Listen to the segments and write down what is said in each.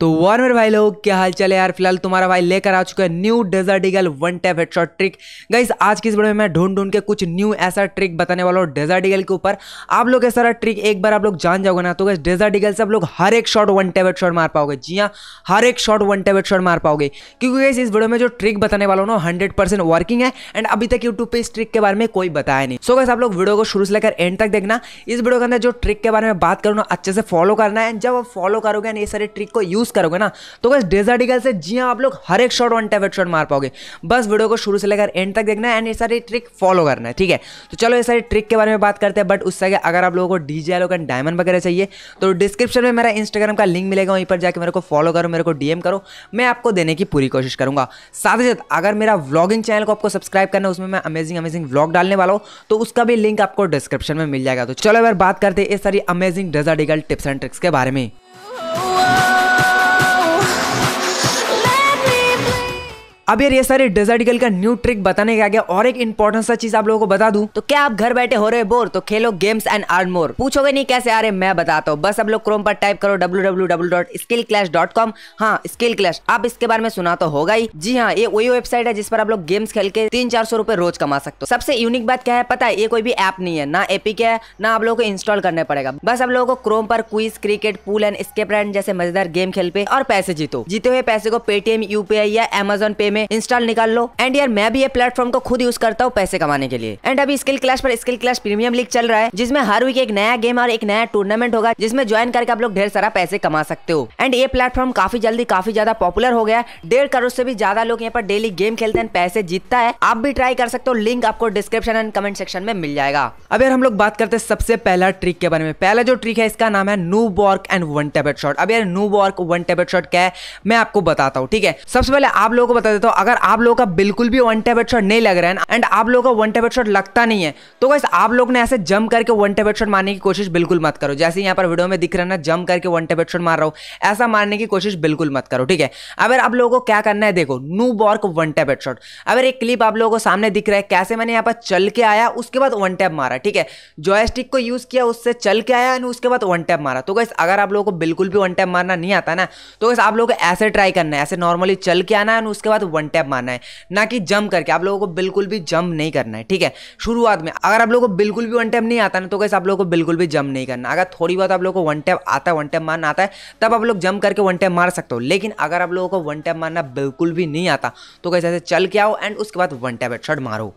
तो वार मेरे भाई लोग क्या हाल है यार फिलहाल तुम्हारा भाई लेकर आ चुका है new desert eagle one tap headshot trick guys आज की इस वीडियो में मैं ढूंढ ढूंढ के कुछ न्यू ऐसा ट्रिक बताने वाला हूँ डेजर्ट ईगल के ऊपर आप लोग ऐसा ट्रिक एक बार आप लोग जान जाओगे ना तो गाइस डेजर्ट ईगल से आप लोग हर एक शॉट वन टैप शॉट मार पाओगे जी हाँ हर एक शॉट वन टैप शॉट मार पाओगे क्योंकि गाइस इस वीडियो में जो ट्रिक बताने वाला हूँ ना हंड्रेड वर्किंग है एंड अभी तक यूट्यूब पर इस ट्रिक के बारे में कोई बताया नहीं सो so, आप लोग वीडियो को शुरू से लेकर एंड तक देखना इस वीडियो के अंदर जो ट्रिक के बारे में बात करूँ ना अच्छे से फॉलो करना है जब आप फॉलो करोगे ना ये सारे ट्रिक को यूज यूज़ करोगे ना तो बस डेजर्ट ईगल से जी हाँ आप लोग हर एक shot one type head shot मार पाओगे बस वीडियो को शुरू से लेकर एंड तक देखना है एंड ये सारी ट्रिक फॉलो करना है ठीक है तो चलो ये सारी ट्रिक के बारे में बात करते हैं बट उससे आगे अगर आप लोगों को डी जे डायमंड वगैरह चाहिए तो डिस्क्रिप्शन में मेरा इंस्टाग्राम का लिंक मिलेगा वहीं पर जाकर मेरे को फॉलो करो मेरे को डीएम करो मैं आपको देने की पूरी कोशिश करूंगा साथ ही साथ अगर मेरा व्लॉगिंग चैनल को आपको सब्सक्राइब करना है उसमें मैं अमेजिंग अमेजिंग व्लॉग डालने वाला हूँ तो उसका भी लिंक आपको डिस्क्रिप्शन में मिल जाएगा तो चलो अगर बात करते हैं इस सारी amazing desert eagle tips and tricks के बारे में अब यार ये सारे डेजर्ट गर्ल का न्यू ट्रिक बताने का गया और एक इंपॉर्टेंट सा चीज आप लोगों को बता दूं तो क्या आप घर बैठे हो रहे बोर तो खेलो गेम्स एंड आर्न मोर पूछोगे नहीं कैसे आ रहे मैं बताता हूँ बस आप लोग क्रोम पर टाइप करो कॉम हाँ स्किल क्लैश आप इसके बारे में सुना तो होगा ही जी हाँ ये वही वेबसाइट है जिस पर आप लोग गेम्स खेल के तीन चार सौ रुपए रोज कमा सकते हो सबसे यूनिक बात क्या है पता है ये कोई भी ऐप नहीं है ना एपिक है ना आप लोगों को इंस्टॉल करने पड़ेगा बस आप लोगों को क्रोम पर क्विज क्रिकेट पूल एंड स्केप रैंड जैसे मजेदार गेम खेल पे और पैसे जीतो जीते हुए पैसे को पेटीएम यूपीआई या अमेजोन पे में इंस्टॉल निकाल लो एंड यार मैं भी ये प्लेटफॉर्म को खुद यूज करता हूँ पैसे कमाने के लिए एंड अभी स्किल क्लास पर स्किल क्लास प्रीमियम लीग चल रहा है जिसमें हर वीक एक नया गेम और एक नया टूर्नामेंट होगा जिसमें ज्वाइन करके आप लोग ढेर सारा पैसे कमा सकते हो एंड ये प्लेटफॉर्म काफी जल्दी काफी ज्यादा पॉपुलर हो गया डेढ़ करोड़ से भी ज्यादा लोग यहाँ पर डेली गेम खेलते हैं पैसे जीतता है आप भी ट्राई कर सकते हो लिंक आपको डिस्क्रिप्शन एंड कमेंट सेक्शन में मिल जाएगा अब यार हम लोग बात करते हैं सबसे पहला ट्रिक के बारे में पहला जो ट्रिक है इसका नाम है नू वॉर्क एंड वन टेबेट शॉट अब यार नू वॉर्क वन टेबेट शॉट क्या है मैं आपको बताता हूँ ठीक है सबसे पहले आप लोगों को बता देता तो अगर आप लोगों का बिल्कुल भी वन टेप शॉट नहीं लग रहा है एंड आप लोगों का वन टेप शॉट लगता नहीं है तो गाइस आप लोग ने ऐसे जम करके वन टेप शॉट मारने की कोशिश बिल्कुल मत करो जैसे यहाँ पर वीडियो में दिख रहा है ना जम करके वन टेप शॉट मार रहा हूँ ऐसा मारने की कोशिश बिल्कुल मत करो ठीक है अगर आप लोगों को क्या करना है देखो नू बॉर्क वन टैप शॉट अगर एक क्लिप आप लोगों को सामने दिख रहा है कैसे मैंने यहाँ पर चल के आया उसके बाद वन टैप मारा ठीक है जॉयस्टिक को यूज़ किया उससे चल के आया एंड उसके बाद वन टैप मारा तो गैस अगर आप लोगों को बिल्कुल भी वन टैप मारना नहीं आता ना तो गैस आप लोग को ऐसे ट्राई करना है ऐसे नॉर्मली चल के आना है उसके बाद वन टैप मारना है ना कि जंप करके आप लोगों को बिल्कुल भी जंप नहीं करना है ठीक है शुरुआत में अगर आप लोगों को बिल्कुल भी वन टैप नहीं आता ना तो कैसे आप लोगों को बिल्कुल भी जंप नहीं करना अगर थोड़ी बहुत आप लोगों को वन टैप आता है वन टैप मारना आता है तब आप लोग जंप करके वन टैप मार सकते हो लेकिन अगर आप लोगों को वन टैप मारना बिल्कुल भी नहीं आता तो कैसे ऐसे चल के आओ एंड उसके बाद वन टैप हेडशॉट मारो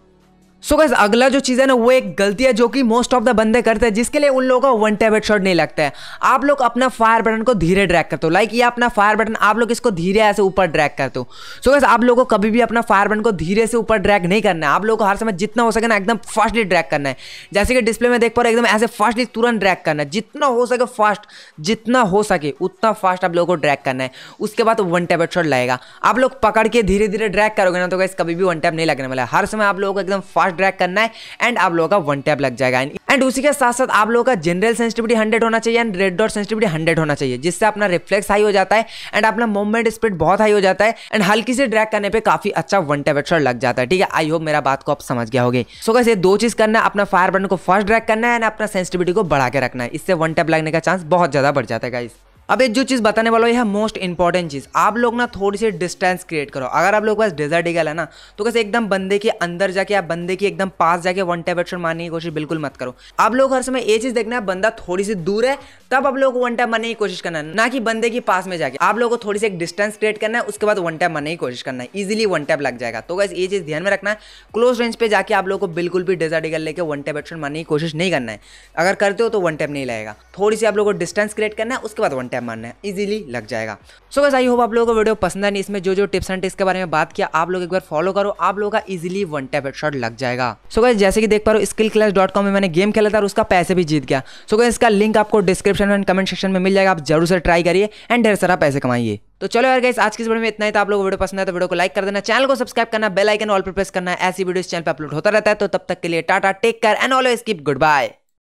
सो so अगला जो चीज़ है ना वो एक गलती है जो कि मोस्ट ऑफ द बंदे करते हैं जिसके लिए उन लोगों का वन टैबेट शॉट नहीं लगता है आप लोग अपना फायर बटन को धीरे ड्रैग करते हो लाइक ये अपना फायर बटन आप लोग इसको धीरे ऐसे ऊपर ड्रैग करते हो सो so आप लोगों को कभी भी अपना फायर बटन को धीरे से ऊपर ड्रैग नहीं करना है आप लोगों को हर समय जितना हो सके ना एकदम फास्टली ड्रैग करना है जैसे कि डिस्प्ले में देख पा रहे एकदम ऐसे फास्टली तुरंत ड्रैग करना है जितना हो सके फास्ट जितना हो सके उतना फास्ट आप लोगों को ड्रैग करना है उसके बाद वन टैबेट शॉट लगेगा आप लोग पकड़ के धीरे धीरे ड्रैग करोगे ना तो गैस कभी भी वन टैप नहीं लगने वाला हर समय आप लोगों को एकदम फास्ट फास्ट ड्रैग करना है एंड आप लोगों का वन टैप लग जाएगा एंड उसी के साथ साथ आप लोगों का जनरल सेंसिटिविटी हंड्रेड होना चाहिए and red dot sensitivity hundred होना चाहिए जिससे अपना रिफ्लेक्स हाई हो जाता है एंड अपना मूवमेंट स्पीड बहुत हाई हो जाता है एंड हल्की से ड्रैग करने पर काफी अच्छा वन टैप एक्सर लग जाता है ठीक है आई होप मेरा बात को आप समझ गया होगी सो कैसे दो चीज करना अपना फायर बटन को फास्ट ड्रैग करना है एंड अपना सेंसिटिविटी को बढ़ा के रखना है इससे वन टैप लगने का चांस बहुत ज्यादा बढ़ जाता है गाइस अब एक जो चीज़ बताने वाला है मोस्ट इंपॉर्टेंट चीज़ आप लोग ना थोड़ी सी डिस्टेंस क्रिएट करो अगर आप लोग पास डेजर्ट ईगल है ना तो कैसे एकदम बंदे के अंदर जाके आप बंदे के एकदम पास जाके वन टैप एक्शन मारने की कोशिश बिल्कुल मत करो आप लोग हर समय ये चीज़ देखना है बंदा थोड़ी सी दूर है तब आप लोग वन टैप मारने की कोशिश करना है ना कि बंदे के पास में जाके आप लोग को थोड़ी सी एक डिस्टेंस क्रिएट करना है उसके बाद वन टैप मारने की कोशिश करना है ईजिली वन टैप लग जाएगा तो कैसे ये चीज़ ध्यान में रखना है क्लोज रेंज पर जाके आप लोग को बिल्कुल भी डेजर्ट ईगल लेके वन टैप एक्शन मारने की कोशिश नहीं करना है अगर करते हो तो वन टैप नहीं लगेगा थोड़ी सी आप लोग को डिस्टेंस क्रिएट करना है उसके बाद वन टैप क्या मानना है इजीली लग जाएगा सो बस आई होप आप लोगों को वीडियो पसंद है नहीं इसमें जो जो टिप्स एंड टिप्स के बारे में बात किया आप लोग एक बार फॉलो करो आप लोगों का इजीली वन टैप हेडशॉट लग जाएगा सो गए जैसे कि देख पा रहे हो स्किल क्लास डॉट कॉम में मैंने गेम खेला था और उसका पैसे भी जीत गया सो गए इसका लिंक आपको डिस्क्रिप्शन एंड कमेंट सेक्शन में मिल जाएगा आप जरूर से ट्राई करिए एंड ढेर सारा पैसे कमाइए तो चलो यार गाइस आज की इस वीडियो में इतना ही तो आप लोगों को वीडियो पसंद है तो वीडियो को लाइक कर देना चैनल को सब्सक्राइब करना बेल आइकन ऑल पर प्रेस करना ऐसी वीडियो इस चैनल पर अपलोड होता रहता है तो तब तक के लिए tata take care and always keep good bye